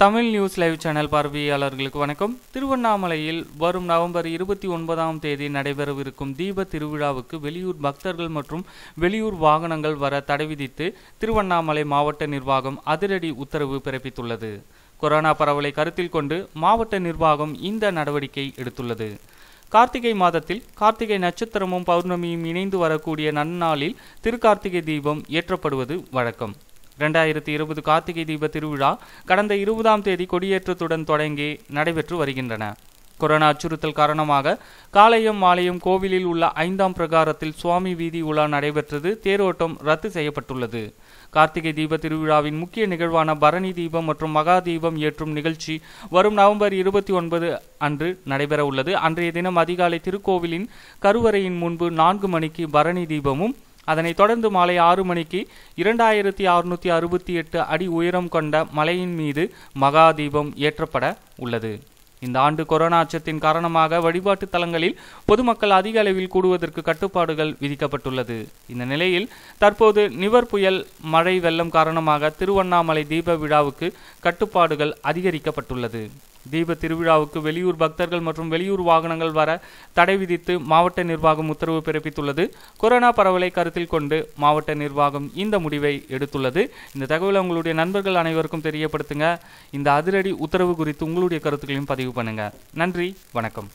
Tamil news live channel பார்வையாளர்களுக்கு வணக்கம் திருவண்ணாமலையில் வரும் நவம்பர் இருபத்தி ஒன்பதாம் தேதி நடைபெறவிருக்கும் தீப திருவிழாவுக்கு வெளியூர் பக்தர்கள் மற்றும் வெளியூர் வாகனங்கள் வர தடை விதித்து திருவண்ணாமலை மாவட்ட நிர்வாகம் அதிரடி உத்தரவு பிறப்பித்துள்ளது கொரோனா பரவலை கருத்தில் கொண்டு மாவட்ட நிர்வாகம் இந்த நடவடிக்கை எடுத்துள்ளது கார்த்திகை மாதத்தில் கார்த்திகை நட்சத்திரமும் பௌர்ணமியும் இணைந்து வரக்கூடிய நன்னாளில் திருக்கார்த்திகை தீபம் ஏற்றப்படுவது வழக்கம் இரண்டாயிரத்தி இருபது கார்த்திகை தீப திருவிழா கடந்த இருபதாம் தேதி கொடியேற்றத்துடன் தொடங்கி நடைபெற்று வருகின்றன கொரோனா அச்சுறுத்தல் காரணமாக காலையும் மாலையும் கோவிலில் உள்ள ஐந்தாம் பிரகாரத்தில் சுவாமி வீதி உலா நடைபெற்றது தேரோட்டம் ரத்து செய்யப்பட்டுள்ளது கார்த்திகை தீப திருவிழாவின் முக்கிய நிகழ்வான பரணி தீபம் மற்றும் மகா தீபம் ஏற்றும் நிகழ்ச்சி வரும் நவம்பர் இருபத்தி ஒன்பது அன்று நடைபெற உள்ளது அன்றைய தினம் அதிகாலை திருக்கோவிலின் கருவறையின் முன்பு நான்கு மணிக்கு பரணி தீபமும் அதனைத் தொடர்ந்து மாலை ஆறு மணிக்கு இரண்டாயிரத்தி அறுநூத்தி அறுபத்தி எட்டு அடி உயரம் கொண்ட மலையின் மீது மகா தீபம் ஏற்றப்பட உள்ளது இந்த ஆண்டு கொரோனா அச்சத்தின் காரணமாக வழிபாட்டு தலங்களில் பொதுமக்கள் அதிக அளவில் கூடுவதற்கு கட்டுப்பாடுகள் விதிக்கப்பட்டுள்ளது இந்த நிலையில் தற்போது நிவர் புயல் மழை வெள்ளம் காரணமாக திருவண்ணாமலை தீப விழாவுக்கு கட்டுப்பாடுகள் அதிகரிக்கப்பட்டுள்ளது தீப திருவிழாவுக்கு வெளியூர் பக்தர்கள் மற்றும் வெளியூர் வாகனங்கள் வர தடை விதித்து மாவட்ட நிர்வாகம் உத்தரவு பிறப்பித்துள்ளது கொரோனா பரவலை கருத்தில் கொண்டு மாவட்ட நிர்வாகம் இந்த முடிவை எடுத்துள்ளது இந்த தகவலை உங்களுடைய நண்பர்கள் அனைவருக்கும் தெரியப்படுத்துங்க இந்த அதிரடி உத்தரவு குறித்து உங்களுடைய கருத்துக்களையும் பதிவு பண்ணுங்க நன்றி வணக்கம்